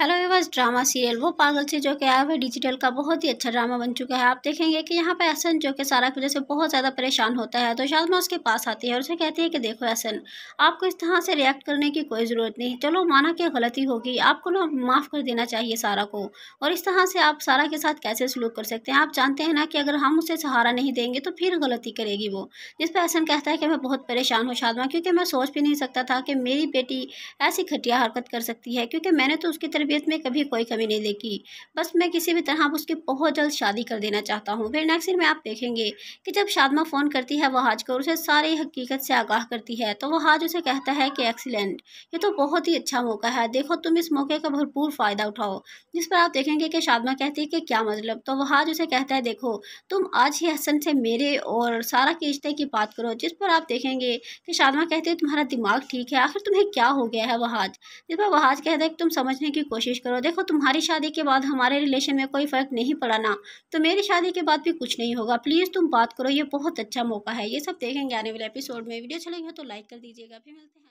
hello विवास drama serial वो पागल से जो कि आया हुआ डिजिटल का बहुत ही अच्छा ड्रामा बन चुका है आप देखेंगे कि यहाँ पर एसन जो कि सारा की वजह से बहुत ज़्यादा परेशान होता है तो शाजमा उसके पास आती है और उसे कहती है कि देखो एसन आपको इस तरह से रिएक्ट करने की कोई ज़रूरत नहीं चलो माना कि गलती होगी आपको ना माफ़ कर देना चाहिए सारा को और इस तरह से आप सारा के साथ कैसे सलूक कर सकते हैं आप जानते हैं ना कि अगर हम उसे सहारा नहीं देंगे तो फिर गलती करेगी वो जिस पर एसन कहता है कि मैं बहुत परेशान हूँ शाजमा क्योंकि मैं सोच भी नहीं सकता था कि मेरी बेटी ऐसी घटिया हरकत कर सकती है क्योंकि मैंने तो उसकी तरबियत में कभी कोई कमी नहीं देखी बस मैं किसी भी तरह उसकी बहुत जल्द शादी कर देना चाहता हूँ फिर नेक्स्ट में आप देखेंगे कि जब शादमा फ़ोन करती है वहाज को उसे सारी हकीकत से आगाह करती है तो वहाज उसे कहता है कि एक्सीलेंट ये तो बहुत ही अच्छा मौका है देखो तुम इस मौके का भरपूर फ़ायदा उठाओ जिस पर आप देखेंगे कि शादमा कहती है कि क्या मतलब तो वहाज उसे कहता है देखो तुम आज ही हसन से मेरे और सारा के रिश्ते की बात करो जिस पर आप देखेंगे कि शादमा कहती है तुम्हारा दिमाग ठीक है आखिर तुम्हें क्या हो गया है वहाज जिस पर वहाज कहता है कि तुम समझने की कोशिश करो देखो तुम्हारी शादी के बाद हमारे रिलेशन में कोई फ़र्क नहीं पड़ा ना तो मेरी शादी के बाद भी कुछ नहीं होगा प्लीज़ तुम बात करो ये बहुत अच्छा मौका है ये सब देखेंगे आने वाले एपिसोड में वीडियो चलेंगे तो लाइक कर दीजिएगा फिर मिलते हैं